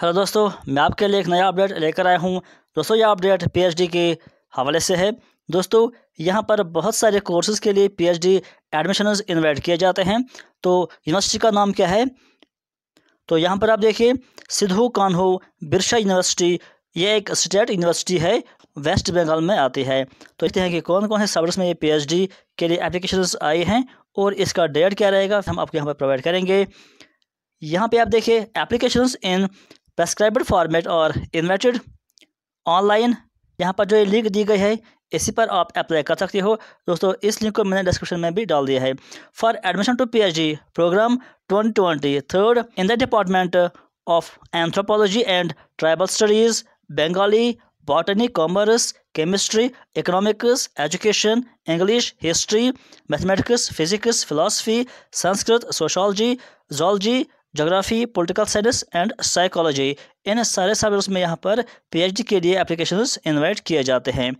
hello दोस्तों मैं आपके लिए एक नया अपडेट लेकर आया हूं दोस्तों यह अपडेट पीएचडी के हवाले से है दोस्तों यहां पर बहुत सारे कोर्सेज़ के लिए पीएचडी एडमिशनर्स इन्वाइट किए जाते हैं तो यूनिवर्सिटी का नाम क्या है तो यहां पर आप देखिए सिद्धू कान्हू बिरसा यूनिवर्सिटी ये एक स्टेट यूनिवर्सिटी है वेस्ट बंगाल में आती है तो देखते हैं कि कौन कौन से सब्जेक्ट्स में ये पी के लिए एप्लीकेशन आई हैं और इसका डेट क्या रहेगा हम आपको यहाँ पर प्रोवाइड करेंगे यहाँ पे आप देखिए एप्लीकेशंस इन प्रेस्क्राइब्ड फॉर्मेट और इन्वर्टेड ऑनलाइन यहाँ पर जो ये लिंक दी गई है इसी पर आप अप्लाई कर सकते हो दोस्तों इस लिंक को मैंने डिस्क्रिप्शन में भी डाल दिया है for admission to PhD programme twenty third in the department of anthropology and tribal studies Bengali botany commerce chemistry economics education English history mathematics physics philosophy Sanskrit sociology zoology geography political science and psychology इन सारे subjects में यहाँ पर PhD के लिए application invite किए जाते हैं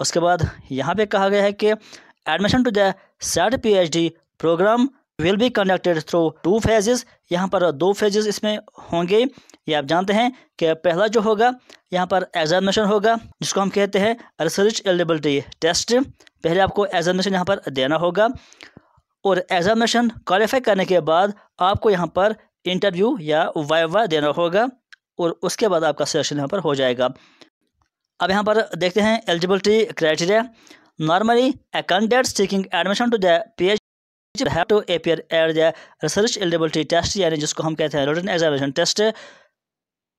उसके बाद यहाँ पे कहा गया है कि admission to the set PhD programme will be conducted through two phases यहाँ पर दो फेजेस इसमें होंगे ये आप जानते हैं कि पहला जो होगा यहाँ पर एग्जामिनेशन होगा जिसको हम कहते हैं रिसर्च एलिबिलिटी टेस्ट पहले आपको एग्जामिनेशन यहाँ पर देना होगा और एग्जामिनेशन क्वालिफाई करने के बाद आपको यहाँ पर इंटरव्यू या वाइवा देना होगा और उसके बाद आपका सिलेक्शन यहाँ पर हो जाएगा अब यहाँ पर देखते हैं eligibility criteria a candidate seeking admission to the P H have to appear at the research eligibility test यानी जिसको हम कहते हैं written examination test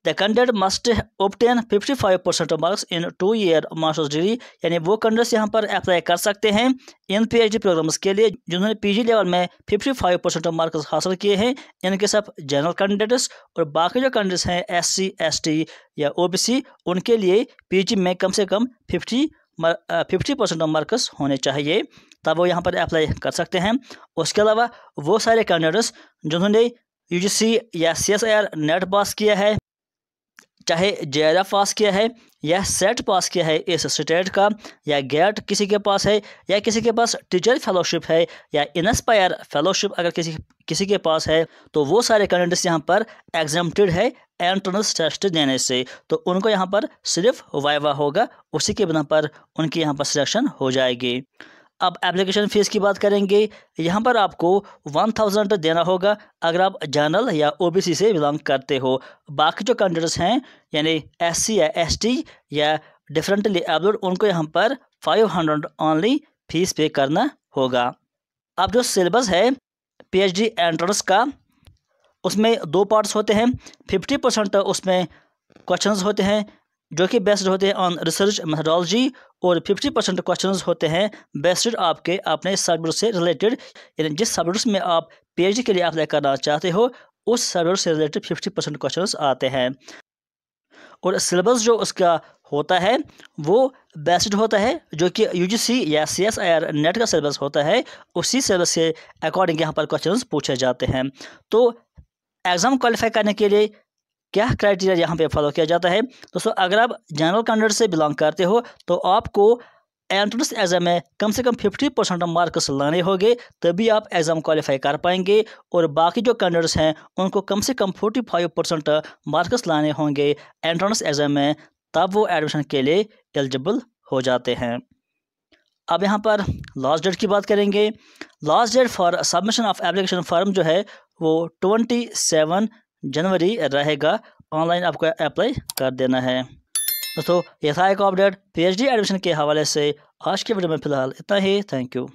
the candidate must obtain 55 percent marks in two year master's degree यानी वो candidates यहाँ पर apply कर सकते हैं इन डी प्रोग्राम्स के लिए जिन्होंने पीजी लेवल में 55 परसेंट मार्क्स हासिल किए हैं इनके सब जनरल कैंडिडेट्स और बाकी जो कैंडिडेट्स हैं एस टी या सी उनके लिए जी में कम से कम फिफ्टी फिफ्टी परसेंट मार्क्स होने चाहिए तब वो यहाँ पर अप्लाई कर सकते हैं उसके अलावा वो सारे कैंडिडेट्स जिन्होंने सी या आर नेट पास किया है चाहे जे पास किया है या सेट पास किया है इस स्टेट का या गेट किसी के पास है या किसी के पास टीचर फेलोशिप है या इंस्पायर फेलोशिप अगर किसी किसी के पास है तो वो सारे कैंडिडेट्स यहाँ पर एग्जामटेड है एंट्रेंस टेस्ट देने से तो उनको यहाँ पर सिर्फ वाइवा होगा उसी के बिना पर उनकी यहाँ पर सिलेक्शन हो जाएगी अब एप्लीकेशन फ़ीस की बात करेंगे यहाँ पर आपको वन थाउजेंड तो देना होगा अगर आप जनरल या ओबीसी से बिलोंग करते हो बाकी जो कैंडिडेट्स हैं यानी एससी या एसटी या डिफरेंटली एबलोड उनको यहाँ पर फाइव हंड्रेड ऑनली फीस पे करना होगा अब जो सिलेबस है पीएचडी एंट्रेंस का उसमें दो पार्ट्स होते हैं फिफ्टी परसेंट उसमें क्वेश्चन होते हैं जो कि बेस्ड होते हैं ऑन रिसर्च मेथडोलॉजी और 50 परसेंट क्वेश्चन होते हैं बेस्ड आपके अपने सब्जेक्ट से रिलेटेड यानी जिस सब्जेक्ट में आप पी के लिए अप्लाई करना चाहते हो उस सब्जेक्ट से रिलेटेड 50 परसेंट क्वेश्चन आते हैं और सिलेबस जो उसका होता है वो बेस्ड होता है जो कि यू या आर नेट का सिलेबस होता है उसी सिलेबस के अकॉर्डिंग यहाँ पर क्वेश्चन पूछे जाते हैं तो एग्ज़ाम क्वालिफाई करने के लिए क्या क्राइटेरिया यहाँ पे फॉलो किया जाता है दोस्तों अगर आप जनरल कैंडिडेट से बिलोंग करते हो तो आपको एंट्रेंस एग्जाम में कम से कम फिफ्टी परसेंट मार्क्स लाने होंगे तभी आप एग्ज़ाम क्वालिफाई कर पाएंगे और बाकी जो कैंडिडेट्स हैं उनको कम से कम फोर्टी फाइव परसेंट मार्क्स लाने होंगे एंट्रेंस एग्ज़ाम में तब वो एडमिशन के लिए एलिजिबल हो जाते हैं अब यहाँ पर लास्ट डेट की बात करेंगे last date for submission of application form जो है वो ट्वेंटी सेवन जनवरी रहेगा ऑनलाइन आपको अप्लाई कर देना है दोस्तों ये था एक अपडेट पीएचडी एडमिशन के हवाले से आज के वीडियो में फ़िलहाल इतना ही थैंक यू